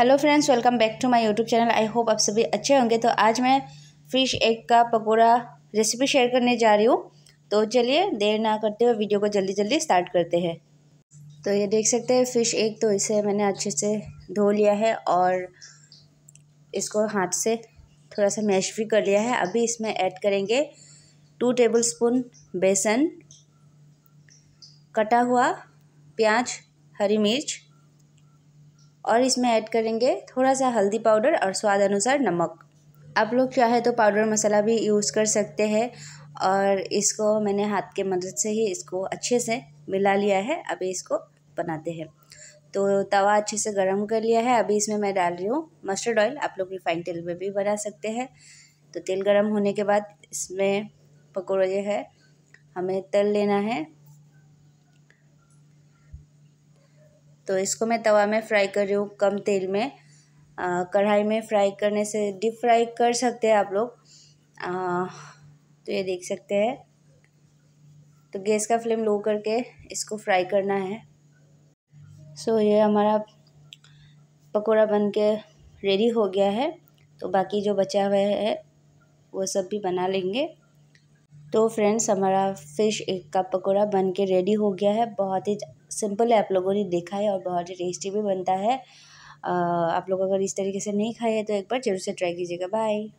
hello friends welcome back to my YouTube channel I hope आप सभी अच्छे होंगे तो आज मैं फिश एग का पकोड़ा रेसिपी शेयर करने जा रही हूँ तो चलिए देर ना करते हुए वीडियो को जल्दी जल्दी स्टार्ट करते हैं तो ये देख सकते हैं फ़िश एग तो इसे मैंने अच्छे से धो लिया है और इसको हाथ से थोड़ा सा मैश भी कर लिया है अभी इसमें ऐड करेंगे टू टेबल स्पून बेसन कटा हुआ प्याज हरी मिर्च और इसमें ऐड करेंगे थोड़ा सा हल्दी पाउडर और स्वाद अनुसार नमक आप लोग चाहे तो पाउडर मसाला भी यूज़ कर सकते हैं और इसको मैंने हाथ के मदद से ही इसको अच्छे से मिला लिया है अभी इसको बनाते हैं तो तवा अच्छे से गर्म कर लिया है अभी इसमें मैं डाल रही हूँ मस्टर्ड ऑयल आप लोग रिफाइंड तेल में भी बना सकते हैं तो तेल गर्म होने के बाद इसमें पकौड़े जो है हमें तल लेना है तो इसको मैं तवा में फ्राई कर रही हूँ कम तेल में कढ़ाई में फ्राई करने से डीप फ्राई कर सकते हैं आप लोग तो ये देख सकते हैं तो गैस का फ्लेम लो करके इसको फ्राई करना है सो so, ये हमारा पकोड़ा बन के रेडी हो गया है तो बाकी जो बचा हुआ है वो सब भी बना लेंगे तो फ्रेंड्स हमारा फ़िश एक का पकौड़ा बन के रेडी हो गया है बहुत ही सिंपल है आप लोगों ने देखा है और बहुत ही टेस्टी भी बनता है आप लोग अगर इस तरीके से नहीं खाए हैं तो एक बार ज़रूर से ट्राई कीजिएगा बाय